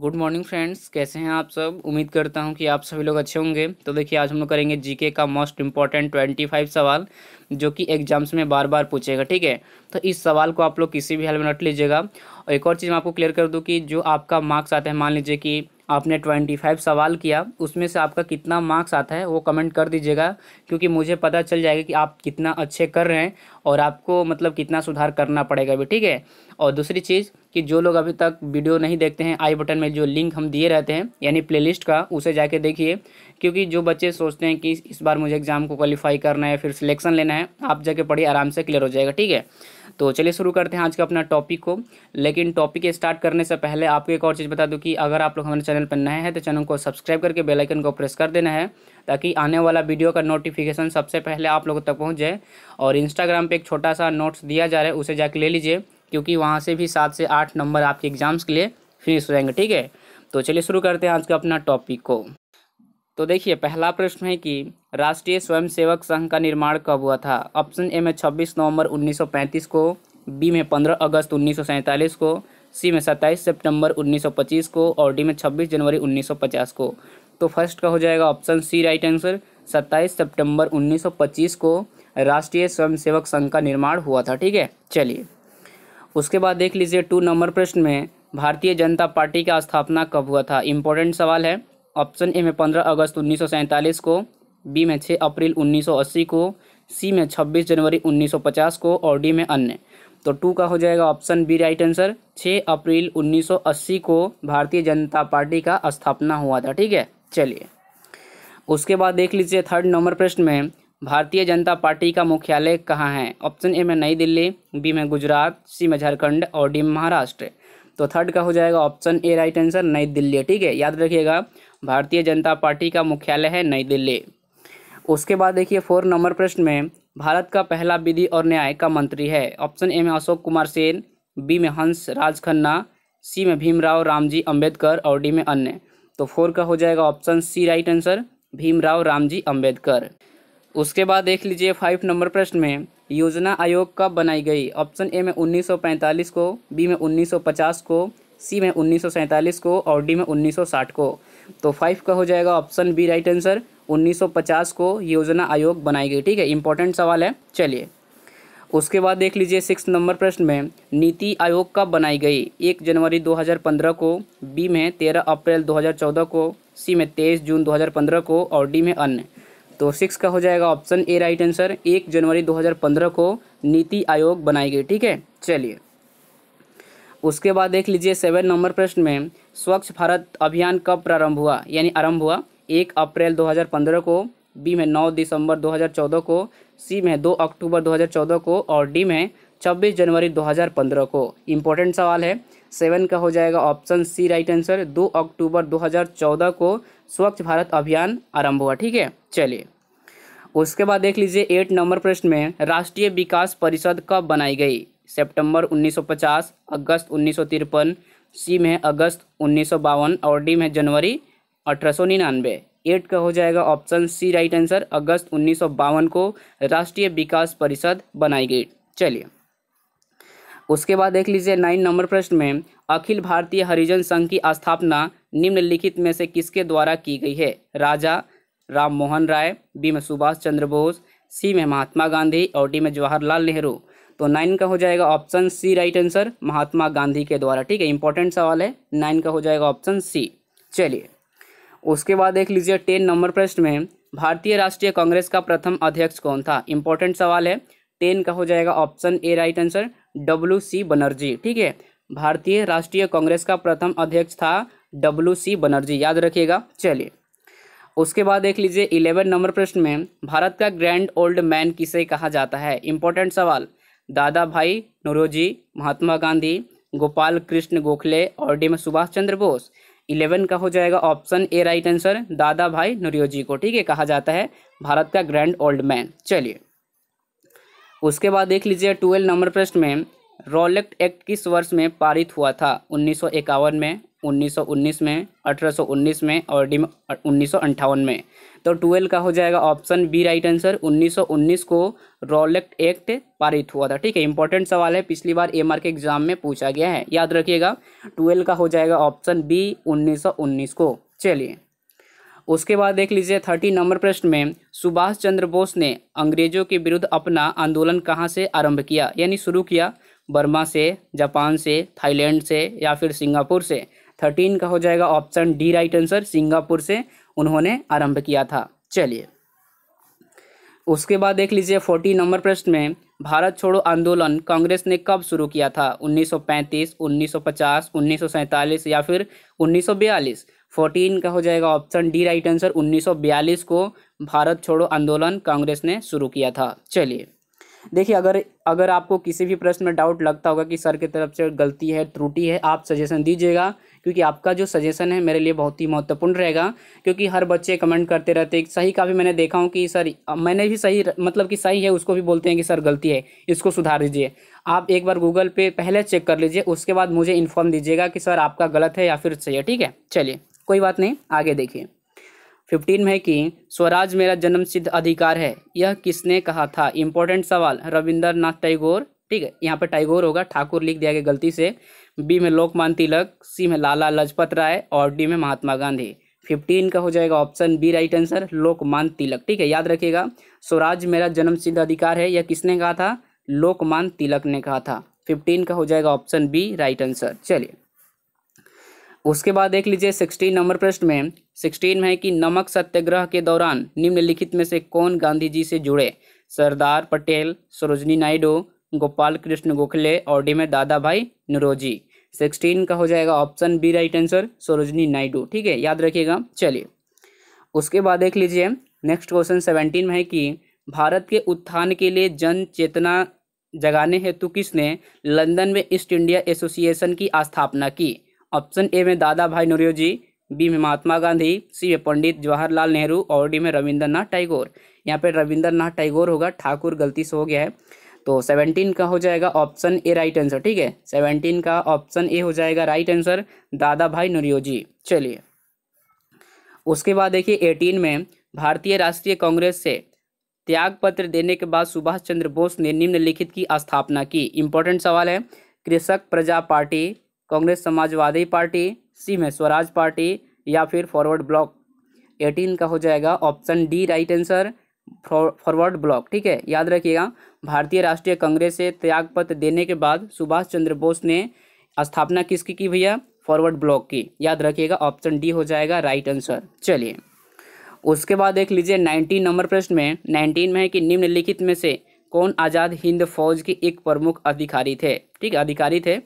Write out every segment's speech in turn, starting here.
good morning friends कैसे हैं आप सब उम्मीद करता हूं कि आप सभी लोग अच्छे होंगे तो देखिए आज हम लोग करेंगे जीके का मोस्ट इंपॉर्टेंट ट्वेंटी फाइव सवाल जो कि एग्जाम्स में बार बार पूछेगा ठीक है तो इस सवाल को आप लोग किसी भी हाल में रख लीजिएगा और एक और चीज़ मैं आपको क्लियर कर दूँ कि जो आपका मार्क्स आता है मान लीजिए कि आपने ट्वेंटी फाइव सवाल किया उसमें से आपका कितना मार्क्स आता है वो कमेंट कर दीजिएगा क्योंकि मुझे पता चल जाएगा कि आप कितना अच्छे कर रहे हैं और आपको मतलब कितना सुधार करना पड़ेगा भी ठीक है और दूसरी चीज़ कि जो लोग अभी तक वीडियो नहीं देखते हैं आई बटन में जो लिंक हम दिए रहते हैं यानी प्ले का उसे जाके देखिए क्योंकि जो बच्चे सोचते हैं कि इस बार मुझे एग्ज़ाम को क्वालिफाई करना है फिर सिलेक्शन लेना है आप जाके पढ़िए आराम से क्लियर हो जाएगा ठीक है तो चलिए शुरू करते हैं आज का अपना टॉपिक को लेकिन टॉपिक स्टार्ट करने से पहले आपको एक और चीज़ बता दूँ कि अगर आप लोग हमारे चैनल पर नए हैं तो चैनल को सब्सक्राइब करके बेलाइकन को प्रेस कर देना है ताकि आने वाला वीडियो का नोटिफिकेशन सबसे पहले आप लोगों तक पहुँच जाए और इंस्टाग्राम पर एक छोटा सा नोट्स दिया जा रहा है उसे जाके ले लीजिए क्योंकि वहाँ से भी सात से आठ नंबर आपके एग्ज़ाम्स के लिए फिनिश हो जाएंगे ठीक है तो चलिए शुरू करते हैं आज का अपना टॉपिक को तो देखिए पहला प्रश्न है कि राष्ट्रीय स्वयंसेवक संघ का निर्माण कब हुआ था ऑप्शन ए में 26 नवंबर 1935 को बी में 15 अगस्त उन्नीस को सी में 27 सितंबर 1925 को और डी में 26 जनवरी 1950 को तो फर्स्ट का हो जाएगा ऑप्शन सी राइट आंसर 27 सितंबर 1925 को राष्ट्रीय स्वयंसेवक संघ का निर्माण हुआ था ठीक है चलिए उसके बाद देख लीजिए टू नंबर प्रश्न में भारतीय जनता पार्टी का स्थापना कब हुआ था इम्पोर्टेंट सवाल है ऑप्शन ए में पंद्रह अगस्त उन्नीस को बी में छः अप्रैल 1980 को सी में 26 जनवरी 1950 को और डी में अन्य तो टू का हो जाएगा ऑप्शन बी राइट आंसर 6 अप्रैल 1980 को भारतीय जनता पार्टी का स्थापना हुआ था ठीक है चलिए उसके बाद देख लीजिए थर्ड नंबर प्रश्न में भारतीय जनता पार्टी का मुख्यालय कहाँ है ऑप्शन ए में नई दिल्ली बी में गुजरात सी में झारखंड और डी में महाराष्ट्र तो थर्ड का हो जाएगा ऑप्शन ए राइट आंसर नई दिल्ली ठीक है याद रखिएगा भारतीय जनता पार्टी का मुख्यालय है नई दिल्ली उसके बाद देखिए फोर नंबर प्रश्न में भारत का पहला विधि और न्याय का मंत्री है ऑप्शन ए में अशोक कुमार सेन बी में हंस राज खन्ना सी में भीमराव रामजी अंबेडकर और डी में अन्य तो फोर का हो जाएगा option C right answer Bhimrao Ramji Ambedkar उसके बाद देख लीजिए फाइव नंबर प्रश्न में योजना आयोग कब बनाई गई ऑप्शन ए में 1945 को बी में 1950 को सी में 1947 को और डी में 1960 को तो फाइव का हो जाएगा ऑप्शन बी राइट आंसर 1950 को योजना आयोग बनाई गई ठीक है इंपॉर्टेंट सवाल है चलिए उसके बाद देख लीजिए सिक्स नंबर प्रश्न में नीति आयोग कब बनाई गई एक जनवरी 2015 को बी में तेरह अप्रैल 2014 को सी में तेईस जून 2015 को और डी में अन्य तो सिक्स का हो जाएगा ऑप्शन ए राइट आंसर एक जनवरी 2015 को नीति आयोग बनाई गई ठीक है चलिए उसके बाद देख लीजिए सेवन नंबर प्रश्न में स्वच्छ भारत अभियान कब प्रारंभ हुआ यानी आरंभ हुआ एक अप्रैल 2015 को बी में नौ दिसंबर 2014 को सी में दो अक्टूबर 2014 को और डी में 26 जनवरी 2015 को इम्पोर्टेंट सवाल है सेवन का हो जाएगा ऑप्शन सी राइट आंसर दो अक्टूबर 2014 को स्वच्छ भारत अभियान आरंभ हुआ ठीक है चलिए उसके बाद देख लीजिए एट नंबर प्रश्न में राष्ट्रीय विकास परिषद कब बनाई गई सितंबर 1950 अगस्त उन्नीस सी में है अगस्त उन्नीस और डी में जनवरी अठारह एट का हो जाएगा ऑप्शन सी राइट आंसर अगस्त उन्नीस को राष्ट्रीय विकास परिषद बनाई गई चलिए उसके बाद देख लीजिए नाइन नंबर प्रश्न में अखिल भारतीय हरिजन संघ की स्थापना निम्नलिखित में से किसके द्वारा की गई है राजा राम मोहन राय बी में सुभाष चंद्र बोस सी में महात्मा गांधी और डी में जवाहरलाल नेहरू तो नाइन का हो जाएगा option C right answer Mahatma Gandhi के द्वारा ठीक है इंपॉर्टेंट सवाल है नाइन का हो जाएगा ऑप्शन सी चलिए उसके बाद देख लीजिए टेन नंबर प्रश्न में भारतीय राष्ट्रीय कांग्रेस का प्रथम अध्यक्ष कौन था इंपॉर्टेंट सवाल है टेन का हो जाएगा option A right answer W C Banerjee ठीक है भारतीय राष्ट्रीय कांग्रेस का प्रथम अध्यक्ष था डब्ल्यू सी बनर्जी याद रखिएगा चलिए उसके बाद देख लीजिए इलेवन नंबर प्रश्न में भारत का ग्रैंड ओल्ड मैन किसे कहा जाता है इंपॉर्टेंट सवाल दादा भाई नोरोजी महात्मा गांधी गोपाल कृष्ण गोखले और डी में सुभाष चंद्र बोस इलेवन का हो जाएगा ऑप्शन ए राइट आंसर दादा भाई नोरियोजी को ठीक है कहा जाता है भारत का ग्रैंड ओल्ड मैन चलिए उसके बाद देख लीजिए ट्वेल्व नंबर प्रश्न में रोलेक्ट एक्ट किस वर्ष में पारित हुआ था उन्नीस में 1919 में 1819 में और डी में उन्नीस में तो ट्वेल्व का हो जाएगा ऑप्शन बी राइट आंसर 1919 को रोलेक्ट एक्ट पारित हुआ था ठीक है इंपॉर्टेंट सवाल है पिछली बार एम के एग्जाम में पूछा गया है याद रखिएगा ट्वेल्व का हो जाएगा ऑप्शन बी 1919 को चलिए उसके बाद देख लीजिए थर्टी नंबर प्रश्न में सुभाष चंद्र बोस ने अंग्रेजों के विरुद्ध अपना आंदोलन कहाँ से आरंभ किया यानी शुरू किया बर्मा से जापान से थाईलैंड से या फिर सिंगापुर से थर्टीन का हो जाएगा option D right answer Singapore से उन्होंने आरंभ किया था चलिए उसके बाद देख लीजिए फोर्टीन नंबर प्रश्न में भारत छोड़ो आंदोलन कांग्रेस ने कब शुरू किया था 1935, 1950, 1947 या फिर 1942 फोर्टीन का हो जाएगा ऑप्शन डी राइट आंसर 1942 को भारत छोड़ो आंदोलन कांग्रेस ने शुरू किया था चलिए देखिए अगर अगर आपको किसी भी प्रश्न में डाउट लगता होगा कि सर की तरफ से गलती है त्रुटि है आप सजेशन दीजिएगा क्योंकि आपका जो सजेशन है मेरे लिए बहुत ही महत्वपूर्ण रहेगा क्योंकि हर बच्चे कमेंट करते रहते सही का भी मैंने देखा हूँ कि सर मैंने भी सही मतलब कि सही है उसको भी बोलते हैं कि सर गलती है इसको सुधार दीजिए आप एक बार गूगल पे पहले चेक कर लीजिए उसके बाद मुझे इन्फॉर्म दीजिएगा कि सर आपका गलत है या फिर सही है ठीक है चलिए कोई बात नहीं आगे देखिए फिफ्टीन में कि स्वराज मेरा जन्मसिद्ध अधिकार है यह किसने कहा था इंपॉर्टेंट सवाल रविंद्रनाथ टैगोर ठीक है यहाँ पर टाइगोर होगा ठाकुर लिख दिया गया गलती से बी में लोकमान तिलक सी में लाला लजपत राय और डी में महात्मा गांधी फिफ्टीन का हो जाएगा option B right answer Lokman Tilak ठीक है याद रखिएगा स्वराज मेरा जन्मसिद्ध अधिकार है यह किसने कहा था लोकमान तिलक ने कहा था फिफ्टीन का हो जाएगा ऑप्शन बी राइट आंसर चलिए उसके बाद देख लीजिए सिक्सटीन नंबर प्रश्न में सिक्सटीन में है कि नमक सत्याग्रह के दौरान निम्नलिखित में से कौन गांधी जी से जुड़े सरदार पटेल सरोजनी नायडू गोपाल कृष्ण गोखले और डी में दादा भाई नरोजी सिक्सटीन का हो जाएगा option B right answer Sarojini Naidu ठीक है याद रखिएगा चलिए उसके बाद देख लीजिए नेक्स्ट क्वेश्चन सेवनटीन में है कि भारत के उत्थान के लिए जन चेतना जगाने हेतु किसने लंदन में ईस्ट इंडिया एसोसिएशन की स्थापना की ऑप्शन ए में दादा भाई नोरियो जी बी में महात्मा गांधी सी में पंडित जवाहरलाल नेहरू और डी में रविंद्रनाथ टैगोर यहाँ पे रविंद्रनाथ टैगोर होगा ठाकुर गलती से हो गया है तो सेवनटीन का हो जाएगा ऑप्शन ए राइट आंसर ठीक है सेवनटीन का ऑप्शन ए हो जाएगा राइट आंसर दादा भाई नोरियो जी चलिए उसके बाद देखिए एटीन में भारतीय राष्ट्रीय कांग्रेस से त्याग पत्र देने के बाद सुभाष चंद्र बोस ने निम्नलिखित की स्थापना की इम्पोर्टेंट सवाल है Krishak Praja party Congress Samajwadi party C में स्वराज पार्टी या फिर फॉरवर्ड ब्लॉक एटीन का हो जाएगा option D right answer Forward Bloc ठीक है याद रखिएगा भारतीय राष्ट्रीय कांग्रेस से त्यागपत्र देने के बाद सुभाष चंद्र बोस ने स्थापना किसकी की भैया फॉरवर्ड ब्लॉक की याद रखिएगा ऑप्शन डी हो जाएगा राइट आंसर चलिए उसके बाद देख लीजिए नाइनटीन नंबर प्रश्न में नाइनटीन में है कि निम्नलिखित में से कौन आज़ाद हिंद फौज के एक प्रमुख अधिकारी थे ठीक अधिकारी थे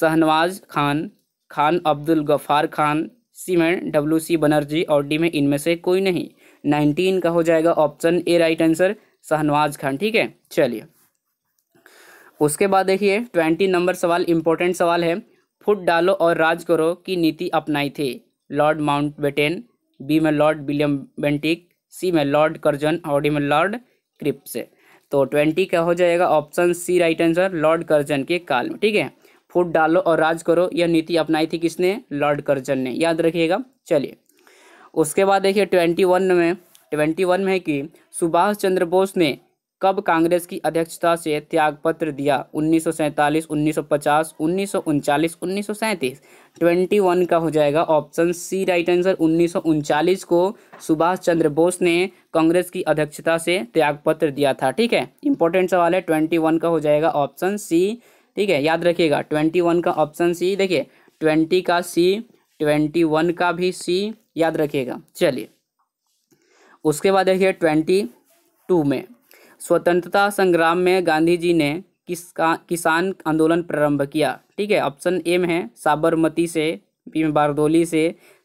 शहनवाज खान खान अब्दुल गफ़ार खान सी में डब्ल्यू सी बनर्जी और डी में इनमें से कोई नहीं नाइनटीन का हो जाएगा option A right answer Shahnawaz Khan ठीक है चलिए उसके बाद देखिए ट्वेंटी नंबर सवाल इम्पोर्टेंट सवाल है फुट डालो और राज करो की नीति अपनाई थी लॉर्ड बेटेन बी में लॉर्ड विलियम बेंटिक सी में लॉर्ड कर्जन और डी में लॉर्ड क्रिप्स तो ट्वेंटी का हो जाएगा option C right answer Lord Curzon के काल में ठीक है फूट डालो और राज करो यह नीति अपनाई थी किसने लॉर्ड कर्जन ने याद रखिएगा चलिए उसके बाद देखिए ट्वेंटी वन में ट्वेंटी वन में है कि सुभाष चंद्र बोस ने कब कांग्रेस की अध्यक्षता से त्यागपत्र दिया उन्नीस 1950, 1949, 1937, 21 का हो जाएगा ऑप्शन सी राइट आंसर उन्नीस को सुभाष चंद्र बोस ने कांग्रेस की अध्यक्षता से त्यागपत्र दिया था ठीक है इंपॉर्टेंट सवाल है 21 का हो जाएगा ऑप्शन सी ठीक है याद रखिएगा 21 का ऑप्शन सी देखिए 20 का सी 21 का भी सी याद रखिएगा चलिए उसके बाद देखिए ट्वेंटी टू में स्वतंत्रता संग्राम में गांधी जी ने किसका किसान आंदोलन प्रारंभ किया ठीक है ऑप्शन ए में है साबरमती से बी में बारदोली से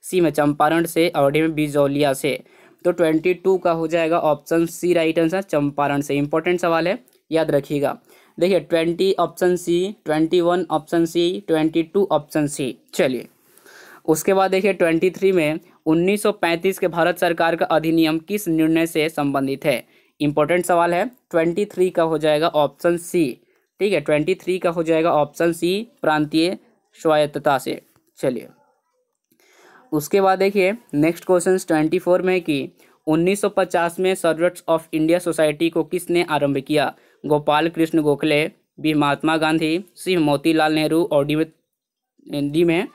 सी में चंपारण से और डी में बिजौलिया से तो ट्वेंटी टू का हो जाएगा option C right answer Champaran से इंपॉर्टेंट सवाल है याद रखिएगा देखिए twenty option C twenty one option C twenty two option C चलिए उसके बाद देखिए ट्वेंटी थ्री में पैंतीस के भारत सरकार का अधिनियम किस निर्णय से संबंधित है इंपॉर्टेंट सवाल है ट्वेंटी थ्री का हो जाएगा ऑप्शन सी ठीक है ट्वेंटी थ्री का हो जाएगा ऑप्शन सी प्रांतीय स्वायत्तता से चलिए उसके बाद देखिए नेक्स्ट क्वेश्चन ट्वेंटी फोर में कि 1950 में सर्वेट्स ऑफ इंडिया सोसाइटी को किसने आरंभ किया गोपाल कृष्ण गोखले भी महात्मा गांधी सिंह मोतीलाल नेहरू और डी में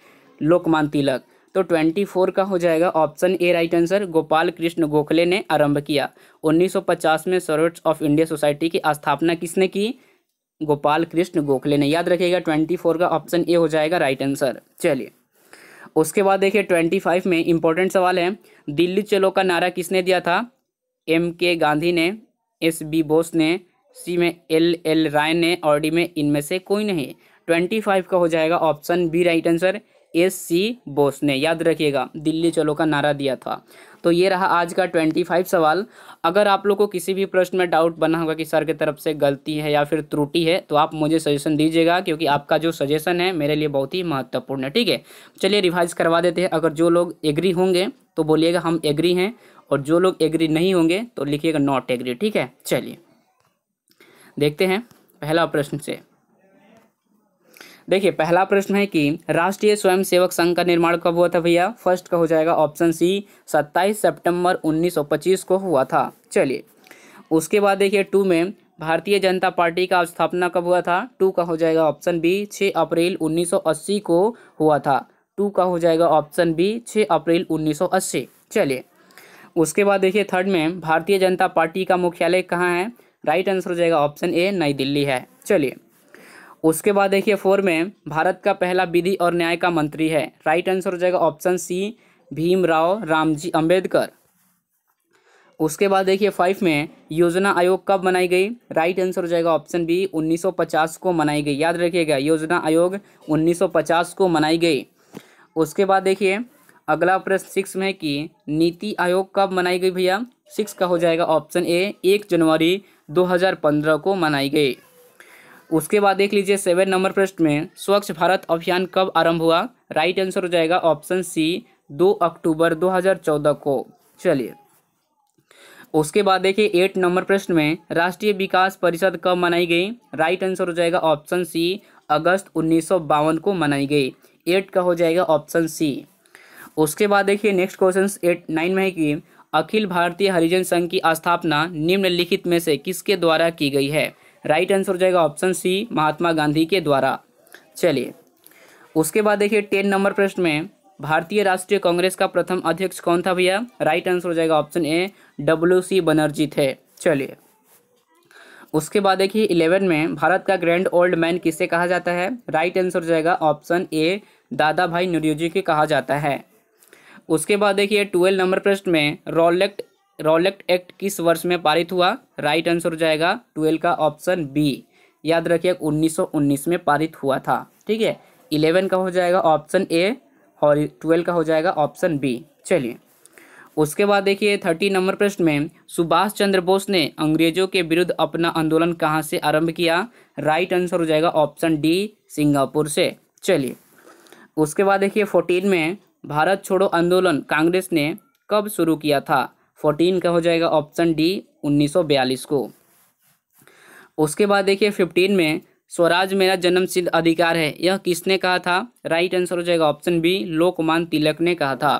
लोकमान तिलक तो ट्वेंटी फोर का हो जाएगा option A right answer Gopal Krishna Gokhale ने आरंभ किया 1950 में सरोट्स ऑफ इंडिया सोसाइटी की स्थापना किसने की गोपाल कृष्ण गोखले ने याद रखिएगा ट्वेंटी फोर का ऑप्शन ए हो जाएगा राइट आंसर चलिए उसके बाद देखिए ट्वेंटी फाइव में इंपॉर्टेंट सवाल है दिल्ली चलो का नारा किसने दिया था एम के गांधी ने एस बी बोस ने सी में एल एल राय ने और डी में इनमें से कोई नहीं ट्वेंटी फाइव का हो जाएगा option B right answer S C Bose ने याद रखिएगा दिल्ली चलो का नारा दिया था तो ये रहा आज का ट्वेंटी फाइव सवाल अगर आप लोग को किसी भी प्रश्न में डाउट बना होगा कि सर की तरफ से गलती है या फिर त्रुटि है तो आप मुझे सजेशन दीजिएगा क्योंकि आपका जो सजेशन है मेरे लिए बहुत ही महत्वपूर्ण है ठीक है चलिए रिवाइज करवा देते हैं अगर जो लोग एग्री होंगे तो बोलिएगा हम एग्री हैं और जो लोग एग्री नहीं होंगे तो लिखिएगा नॉट एग्री ठीक है चलिए देखते हैं पहला प्रश्न से देखिए पहला प्रश्न है कि राष्ट्रीय स्वयंसेवक संघ का निर्माण कब हुआ था भैया फर्स्ट का हो जाएगा ऑप्शन सी 27 सितंबर 1925 को हुआ था चलिए उसके बाद देखिए टू में भारतीय जनता पार्टी का स्थापना कब हुआ था टू का हो जाएगा ऑप्शन बी 6 अप्रैल 1980 को हुआ था टू का हो जाएगा ऑप्शन बी 6 अप्रैल 1980 चलिए उसके बाद देखिए थर्ड में भारतीय जनता पार्टी का मुख्यालय कहाँ है राइट आंसर हो जाएगा ऑप्शन ए नई दिल्ली है चलिए उसके बाद देखिए फोर में भारत का पहला विधि और न्याय का मंत्री है राइट आंसर हो जाएगा ऑप्शन सी भीमराव रामजी अंबेडकर उसके बाद देखिए फाइव में योजना आयोग कब मनाई गई राइट आंसर हो जाएगा ऑप्शन बी 1950 को मनाई गई याद रखिएगा योजना आयोग 1950 को मनाई गई उसके बाद देखिए अगला प्रश्न सिक्स में है कि नीति आयोग कब मनाई गई भैया सिक्स का हो जाएगा ऑप्शन ए एक जनवरी 2015 को मनाई गई उसके बाद देख लीजिए सेवन नंबर प्रश्न में स्वच्छ भारत अभियान कब आरंभ हुआ राइट आंसर हो जाएगा ऑप्शन सी दो अक्टूबर 2014 को चलिए उसके बाद देखिए एट नंबर प्रश्न में राष्ट्रीय विकास परिषद कब मनाई गई राइट आंसर हो जाएगा ऑप्शन सी अगस्त उन्नीस को मनाई गई एट का हो जाएगा ऑप्शन सी उसके बाद देखिए नेक्स्ट क्वेश्चन एट नाइन में है कि अखिल भारतीय हरिजन संघ की स्थापना निम्नलिखित में से किसके द्वारा की गई है राइट आंसर हो जाएगा ऑप्शन सी महात्मा गांधी के द्वारा चलिए उसके बाद देखिए टेन नंबर प्रश्न में भारतीय राष्ट्रीय कांग्रेस का प्रथम अध्यक्ष कौन था भैया राइट आंसर हो जाएगा option A W C Banerjee थे चलिए उसके बाद देखिए इलेवन में भारत का ग्रैंड ओल्ड मैन किसे कहा जाता है राइट आंसर हो जाएगा ऑप्शन ए दादा भाई नरियो के कहा जाता है उसके बाद देखिए ट्वेल्व नंबर प्रश्न में रोलेक्ट रोलेक्ट एक्ट किस वर्ष में पारित हुआ राइट आंसर हो जाएगा ट्वेल्व का ऑप्शन बी याद रखिए 1919 में पारित हुआ था ठीक है इलेवन का हो जाएगा ऑप्शन ए और ट्वेल्व का हो जाएगा ऑप्शन बी चलिए उसके बाद देखिए थर्टी नंबर प्रश्न में सुभाष चंद्र बोस ने अंग्रेजों के विरुद्ध अपना आंदोलन कहाँ से आरंभ किया राइट आंसर हो जाएगा ऑप्शन डी सिंगापुर से चलिए उसके बाद देखिए फोर्टीन में भारत छोड़ो आंदोलन कांग्रेस ने कब शुरू किया था फोर्टीन का हो जाएगा ऑप्शन डी 1942 को उसके बाद देखिए फिफ्टीन में स्वराज मेरा जन्मसिद्ध अधिकार है यह किसने कहा था राइट आंसर हो जाएगा ऑप्शन बी लोकमान तिलक ने कहा था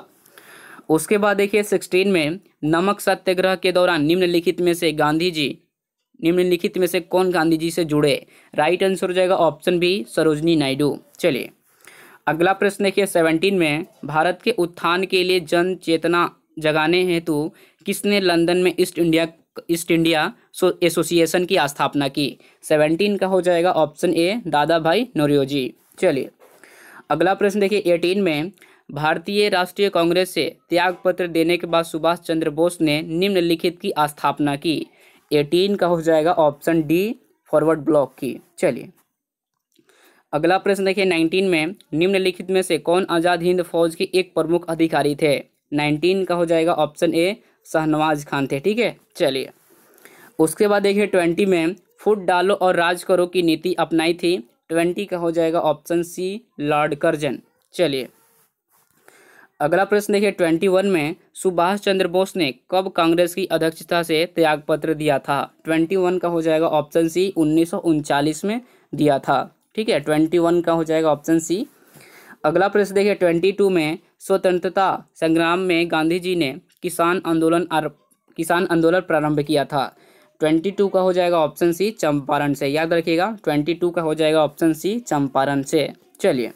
उसके बाद देखिए सिक्सटीन में नमक सत्याग्रह के दौरान निम्नलिखित में से गांधी जी निम्नलिखित में से कौन गांधी जी से जुड़े राइट आंसर हो जाएगा ऑप्शन बी सरोजनी नायडू चलिए अगला प्रश्न देखिए सेवनटीन में भारत के उत्थान के लिए जन चेतना जगाने हेतु किसने लंदन में East India East India Association की स्थापना की सेवनटीन का हो जाएगा ऑप्शन ए दादा भाई नोरियोजी चलिए अगला प्रश्न देखिए एटीन में भारतीय राष्ट्रीय कांग्रेस से त्यागपत्र देने के बाद सुभाष चंद्र बोस ने निम्नलिखित की स्थापना की एटीन का हो जाएगा ऑप्शन डी फॉरवर्ड ब्लॉक की चलिए अगला प्रश्न देखिए नाइनटीन में निम्नलिखित में से कौन आज़ाद हिंद फौज के एक प्रमुख अधिकारी थे नाइनटीन का हो जाएगा ऑप्शन ए शाहनवाज खान थे ठीक है चलिए उसके बाद देखिए ट्वेंटी में फुट डालो और राज करो की नीति अपनाई थी ट्वेंटी का हो जाएगा ऑप्शन सी लॉर्ड कर्जन चलिए अगला प्रश्न देखिए ट्वेंटी वन में सुभाष चंद्र बोस ने कब कांग्रेस की अध्यक्षता से त्यागपत्र दिया था ट्वेंटी वन का हो जाएगा ऑप्शन सी उन्नीस में दिया था ठीक है ट्वेंटी वन का हो जाएगा ऑप्शन सी अगला प्रश्न देखिए ट्वेंटी टू में स्वतंत्रता संग्राम में गांधी जी ने किसान आंदोलन किसान आंदोलन प्रारंभ किया था ट्वेंटी टू का हो जाएगा ऑप्शन सी चंपारण से याद रखिएगा ट्वेंटी टू का हो जाएगा ऑप्शन सी चंपारण से चलिए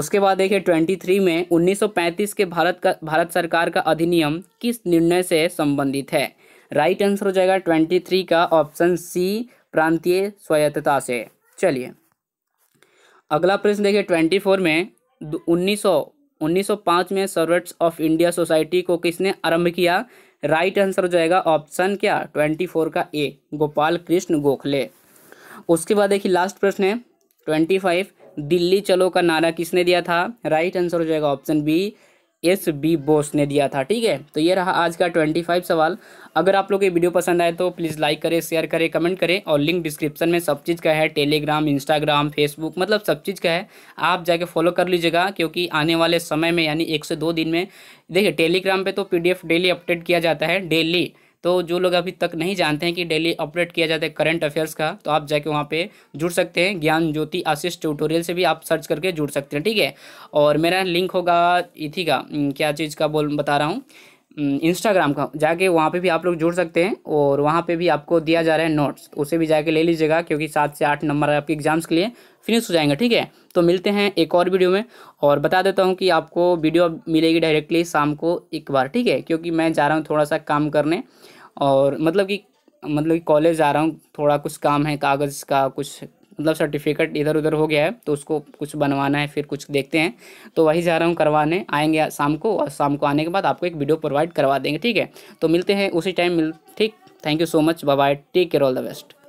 उसके बाद देखिए ट्वेंटी थ्री में उन्नीस सौ पैंतीस के भारत का भारत सरकार का अधिनियम किस निर्णय से संबंधित है राइट आंसर हो जाएगा ट्वेंटी थ्री का ऑप्शन सी प्रांतीय स्वायत्तता से चलिए अगला प्रश्न देखिए ट्वेंटी फोर में उन्नीस सौ 1905 में सर्वेट्स ऑफ इंडिया सोसाइटी को किसने आरंभ किया राइट आंसर हो जाएगा ऑप्शन क्या 24 का ए गोपाल कृष्ण गोखले उसके बाद देखिए लास्ट प्रश्न है 25 दिल्ली चलो का नारा किसने दिया था राइट आंसर हो जाएगा option B S B Bose ने दिया था ठीक है तो ये रहा आज का ट्वेंटी फाइव सवाल अगर आप लोग ये वीडियो पसंद आए तो प्लीज़ लाइक करें शेयर करें कमेंट करें और लिंक डिस्क्रिप्शन में सब चीज़ का है टेलीग्राम इंस्टाग्राम फेसबुक मतलब सब चीज़ का है आप जाके फॉलो कर लीजिएगा क्योंकि आने वाले समय में यानी एक से दो दिन में देखिए टेलीग्राम पर तो पी डेली अपडेट किया जाता है डेली तो जो लोग अभी तक नहीं जानते हैं कि डेली अपडेट किया जाता है करंट अफेयर्स का तो आप जाके वहाँ पे जुड़ सकते हैं ज्ञान ज्योति आशीष ट्यूटोरियल से भी आप सर्च करके जुड़ सकते हैं ठीक है और मेरा लिंक होगा इथी का क्या चीज़ का बोल बता रहा हूँ इंस्टाग्राम का जाके वहाँ पे भी आप लोग जुड़ सकते हैं और वहाँ पे भी आपको दिया जा रहा है नोट्स उसे भी जाके ले लीजिएगा क्योंकि सात से आठ नंबर आपके एग्जाम्स के लिए फिनिश हो जाएंगे ठीक है तो मिलते हैं एक और वीडियो में और बता देता हूँ कि आपको वीडियो मिलेगी डायरेक्टली शाम को एक बार ठीक है क्योंकि मैं जा रहा हूँ थोड़ा सा काम करने और मतलब कि मतलब कि कॉलेज जा रहा हूँ थोड़ा कुछ काम है कागज़ का कुछ मतलब सर्टिफिकेट इधर उधर हो गया है तो उसको कुछ बनवाना है फिर कुछ देखते हैं तो वही जा रहा हूँ करवाने आएंगे शाम को और शाम को आने के बाद आपको एक वीडियो प्रोवाइड करवा देंगे ठीक है तो मिलते हैं उसी टाइम मिल ठीक thank you so much bye take care all the best